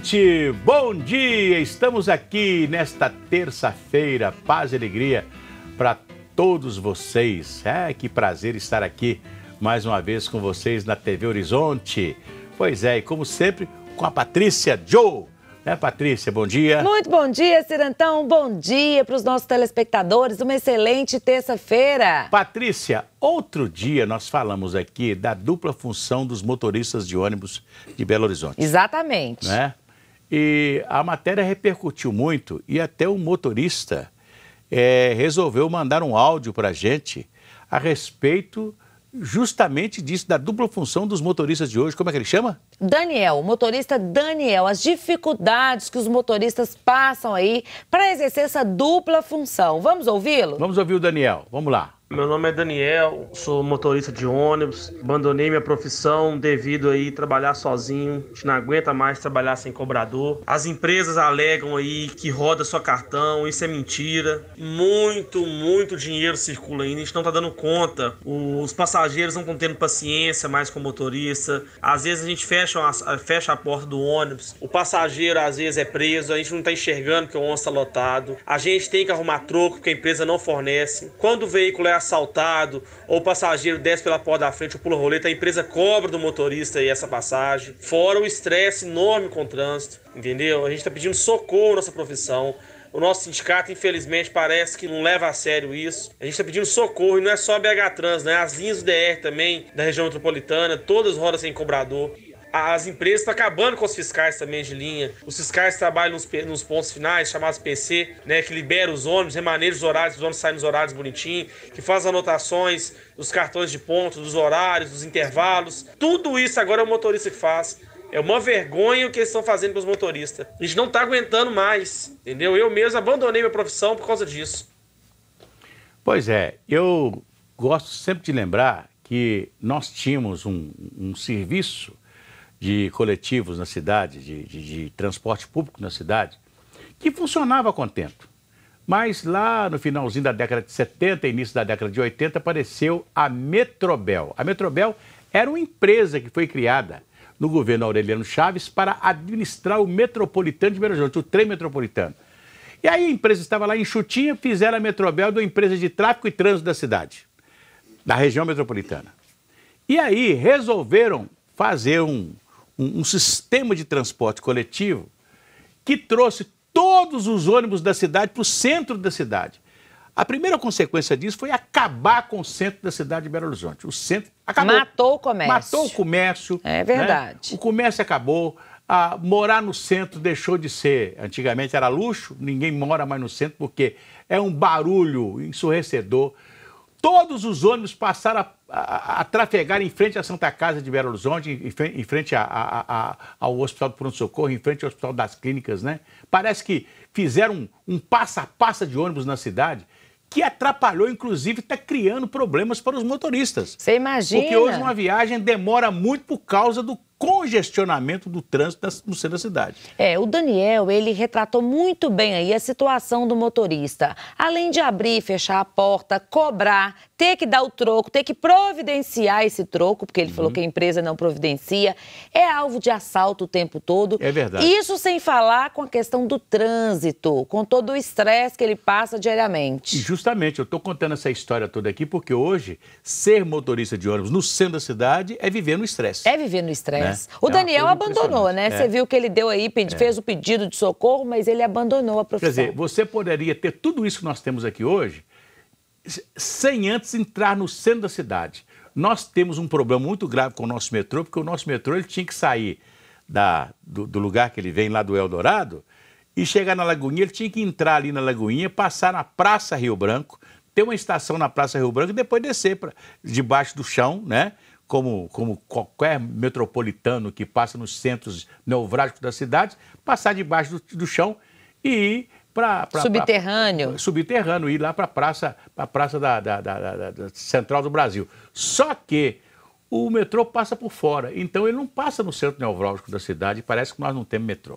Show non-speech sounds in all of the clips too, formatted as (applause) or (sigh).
ouvinte, bom dia! Estamos aqui nesta terça-feira, paz e alegria para todos vocês. É, que prazer estar aqui mais uma vez com vocês na TV Horizonte. Pois é, e como sempre, com a Patrícia Joe. Né, Patrícia? Bom dia. Muito bom dia, Cirantão. Bom dia para os nossos telespectadores. Uma excelente terça-feira. Patrícia, outro dia nós falamos aqui da dupla função dos motoristas de ônibus de Belo Horizonte. Exatamente. Né? E a matéria repercutiu muito e até o motorista é, resolveu mandar um áudio para a gente a respeito justamente disso, da dupla função dos motoristas de hoje. Como é que ele chama? Daniel, motorista Daniel, as dificuldades que os motoristas passam aí para exercer essa dupla função. Vamos ouvi-lo? Vamos ouvir o Daniel, vamos lá. Meu nome é Daniel, sou motorista de ônibus, abandonei minha profissão devido aí trabalhar sozinho, a gente não aguenta mais trabalhar sem cobrador. As empresas alegam aí que roda só cartão, isso é mentira. Muito, muito dinheiro circula ainda, a gente não tá dando conta. Os passageiros não estão tendo paciência mais com o motorista. Às vezes a gente fecha, uma, fecha a porta do ônibus, o passageiro às vezes é preso, a gente não tá enxergando que o ônibus tá lotado. A gente tem que arrumar troco porque a empresa não fornece. Quando o veículo é assaltado, ou o passageiro desce pela porta da frente ou pula roleta, tá? a empresa cobra do motorista aí essa passagem. Fora o estresse enorme com o trânsito, entendeu? A gente está pedindo socorro à nossa profissão. O nosso sindicato, infelizmente, parece que não leva a sério isso. A gente está pedindo socorro e não é só a BH Trans, né? As linhas do DR também, da região metropolitana, todas rodas sem cobrador. As empresas estão acabando com os fiscais também de linha. Os fiscais trabalham nos, nos pontos finais, chamados PC, né? Que libera os ônibus, remaneja os horários, os ônibus saem nos horários bonitinho, que faz anotações dos cartões de ponto, dos horários, dos intervalos. Tudo isso agora é o motorista que faz. É uma vergonha o que eles estão fazendo com os motoristas. A gente não está aguentando mais, entendeu? Eu mesmo abandonei minha profissão por causa disso. Pois é, eu gosto sempre de lembrar que nós tínhamos um, um serviço de coletivos na cidade, de, de, de transporte público na cidade, que funcionava contento. Mas lá no finalzinho da década de 70, início da década de 80, apareceu a Metrobel. A Metrobel era uma empresa que foi criada no governo Aureliano Chaves para administrar o metropolitano de Belo Horizonte, o trem metropolitano. E aí a empresa estava lá em Chutinha, fizeram a Metrobel de uma empresa de tráfico e trânsito da cidade, da região metropolitana. E aí resolveram fazer um um, um sistema de transporte coletivo que trouxe todos os ônibus da cidade para o centro da cidade. A primeira consequência disso foi acabar com o centro da cidade de Belo Horizonte. O centro acabou. Matou o comércio. Matou o comércio. É né? verdade. Né? O comércio acabou. Ah, morar no centro deixou de ser. Antigamente era luxo, ninguém mora mais no centro porque é um barulho ensurdecedor. Todos os ônibus passaram a a, a, trafegar em frente à Santa Casa de Belo Horizonte, em, em frente a, a, ao Hospital do Pronto Socorro, em frente ao Hospital das Clínicas, né? Parece que fizeram um, um passa a passa de ônibus na cidade que atrapalhou, inclusive, está criando problemas para os motoristas. Você imagina? Porque hoje uma viagem demora muito por causa do congestionamento do trânsito no centro da cidade. É, o Daniel, ele retratou muito bem aí a situação do motorista. Além de abrir, e fechar a porta, cobrar, ter que dar o troco, ter que providenciar esse troco, porque ele uhum. falou que a empresa não providencia, é alvo de assalto o tempo todo. É verdade. Isso sem falar com a questão do trânsito, com todo o estresse que ele passa diariamente. E justamente, eu estou contando essa história toda aqui porque hoje ser motorista de ônibus no centro da cidade é viver no estresse. É viver no estresse. Né? É. o é Daniel abandonou, né? Você é. viu que ele deu aí, pedi, é. fez o pedido de socorro, mas ele abandonou a profissão. Quer dizer, você poderia ter tudo isso que nós temos aqui hoje sem antes entrar no centro da cidade. Nós temos um problema muito grave com o nosso metrô, porque o nosso metrô ele tinha que sair da, do, do lugar que ele vem, lá do Eldorado, e chegar na Lagoinha. Ele tinha que entrar ali na Lagoinha, passar na Praça Rio Branco, ter uma estação na Praça Rio Branco e depois descer pra, debaixo do chão, né? como, como qualquer metropolitano que passa nos centros neurálgicos das cidades, passar debaixo do, do chão e ir para. Subterrâneo. Pra, subterrâneo, ir lá para a praça, pra praça da, da, da, da, Central do Brasil. Só que o metrô passa por fora, então ele não passa no centro neurálgico da cidade, parece que nós não temos metrô.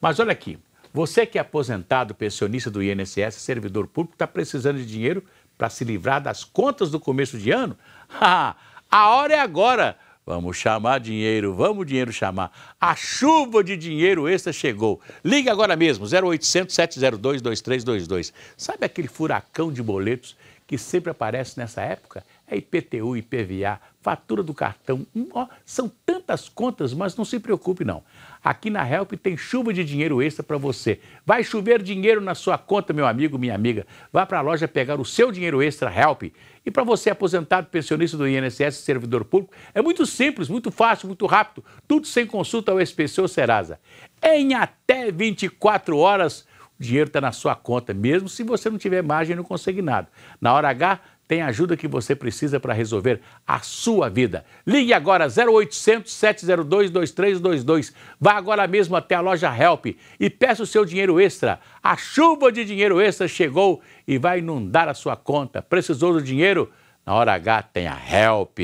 Mas olha aqui, você que é aposentado, pensionista do INSS, servidor público, está precisando de dinheiro para se livrar das contas do começo de ano? (laughs) Ah, a hora é agora. Vamos chamar dinheiro, vamos dinheiro chamar. A chuva de dinheiro extra chegou. Ligue agora mesmo, 0800 702 2322. Sabe aquele furacão de boletos que sempre aparece nessa época? É IPTU, IPVA, fatura do cartão. Hum, ó, são tantas contas, mas não se preocupe não. Aqui na Help tem chuva de dinheiro extra para você. Vai chover dinheiro na sua conta, meu amigo, minha amiga. Vá para a loja pegar o seu dinheiro extra Help. E para você aposentado, pensionista do INSS, servidor público, é muito simples, muito fácil, muito rápido. Tudo sem consulta ao SPC ou Serasa. Em até 24 horas, o dinheiro está na sua conta, mesmo se você não tiver margem e não conseguir nada. Na hora H, tem a ajuda que você precisa para resolver a sua vida. Ligue agora 0800 702 2322. Vá agora mesmo até a loja Help e peça o seu dinheiro extra. A chuva de dinheiro extra chegou e vai inundar a sua conta. Precisou do dinheiro? Na hora H tem a Help.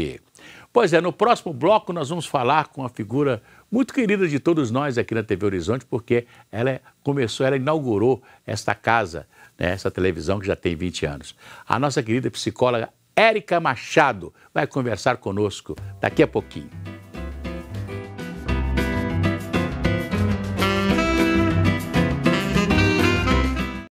Pois é, no próximo bloco nós vamos falar com a figura muito querida de todos nós aqui na TV Horizonte, porque ela é, começou, ela inaugurou esta casa né, essa televisão que já tem 20 anos. A nossa querida psicóloga Érica Machado vai conversar conosco daqui a pouquinho.